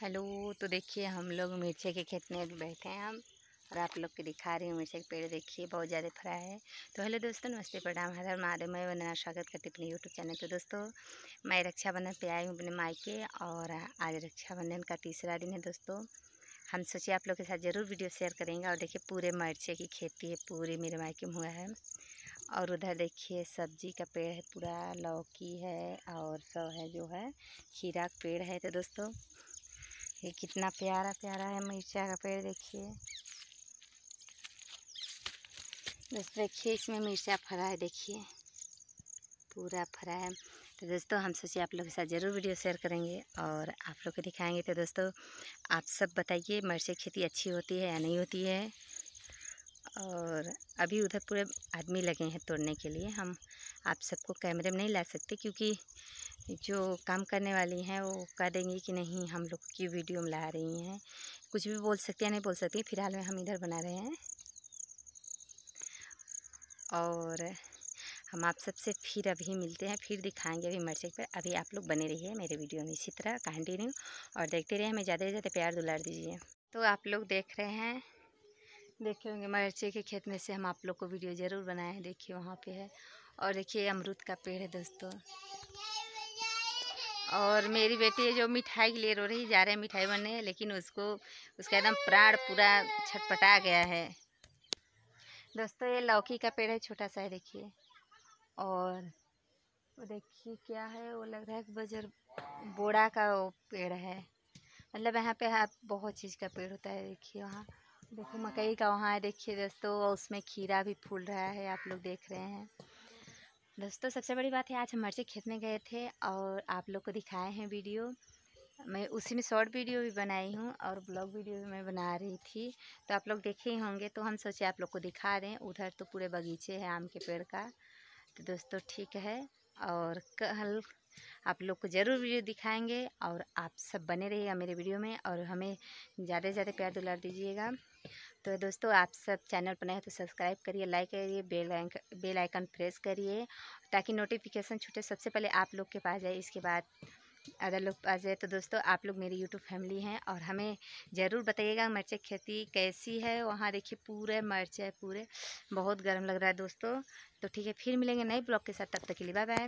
hello तो देखिए हम लोग मिर्चे के खेत में बैठे हैं हम और आप लोग के दिखा रही हूँ मिर्चे के पेड़ देखिए बहुत ज़्यादा फरा है तो हेलो दोस्तों नमस्ते प्रणाम हर महादेव मैं वंदना स्वागत करती अपने यूट्यूब चैनल तो दोस्तों मैं रक्षाबंधन पे आई हूँ अपने मायके और आज रक्षाबंधन का तीसरा दिन है दोस्तों हम सोचे आप लोग के साथ ज़रूर वीडियो शेयर करेंगे और देखिए पूरे मिर्चे की खेती है पूरे मेरे मायके में हुआ है और उधर देखिए सब्जी का पेड़ है पूरा लौकी है और सब है जो है खीरा का पेड़ है तो दोस्तों ये कितना प्यारा प्यारा है मिर्चा का पेड़ देखिए बस देखिए इसमें मिर्चा फरा है देखिए पूरा फरा है तो दोस्तों हम सोचिए आप लोग के साथ ज़रूर वीडियो शेयर करेंगे और आप लोग को दिखाएंगे तो दोस्तों आप सब बताइए मिर्च खेती अच्छी होती है या नहीं होती है और अभी उधर पूरे आदमी लगे हैं तोड़ने के लिए हम आप सबको कैमरे में नहीं ला सकते क्योंकि जो काम करने वाली हैं वो कह देंगी कि नहीं हम लोग की वीडियो में ला रही हैं कुछ भी बोल सकते हैं नहीं बोल सकती फिलहाल में हम इधर बना रहे हैं और हम आप सबसे फिर अभी मिलते हैं फिर दिखाएंगे अभी मर्चे पर अभी आप लोग बने रहिए मेरे वीडियो में इसी तरह कंटिन्यू और देखते रहिए हमें ज़्यादा से ज़्यादा प्यार दुलार दीजिए तो आप लोग देख रहे हैं देखे होंगे मरचे के खेत में से हम आप लोग को वीडियो ज़रूर बनाए हैं देखिए वहाँ पे है और देखिए अमरूद का पेड़ है दोस्तों और मेरी बेटी जो मिठाई के लिए रो रही जा रहे हैं मिठाई बनने लेकिन उसको उसका एकदम प्राण पूरा छटपटा गया है दोस्तों ये लौकी का पेड़ है छोटा सा है देखिए और देखिए क्या है वो लग रहा है बजर बोड़ा का वो पेड़ है मतलब यहाँ पे हाँ बहुत चीज़ का पेड़ होता है देखिए वहाँ देखो मकई का वहाँ है देखिए दोस्तों उसमें खीरा भी फूल रहा है आप लोग देख रहे हैं दोस्तों सबसे बड़ी बात है आज हम मर्चे खेत में गए थे और आप लोग को दिखाए हैं वीडियो मैं उसी में शॉर्ट वीडियो भी बनाई हूँ और ब्लॉग वीडियो भी मैं बना रही थी तो आप लोग देखे ही होंगे तो हम सोचे आप लोग को दिखा दें उधर तो पूरे बगीचे हैं आम के पेड़ का तो दोस्तों ठीक है और कल आप लोग को ज़रूर वीडियो दिखाएंगे और आप सब बने रहिएगा मेरे वीडियो में और हमें ज़्यादा से ज़्यादा प्यार दुलार दीजिएगा तो दोस्तों आप सब चैनल पर नए हैं तो सब्सक्राइब करिए लाइक करिए बेल बेल आइकन प्रेस करिए ताकि नोटिफिकेशन छूटे सबसे पहले आप लोग के पास जाए इसके बाद अदर लोग पास जाए तो दोस्तों आप लोग मेरी यूट्यूब फैमिली हैं और हमें ज़रूर बताइएगा मिर्च खेती कैसी है वहाँ देखिए पूरे मिर्च है पूरे बहुत गर्म लग रहा है दोस्तों तो ठीक है फिर मिलेंगे नए ब्लॉग के साथ तब तक के लिए बाय बाय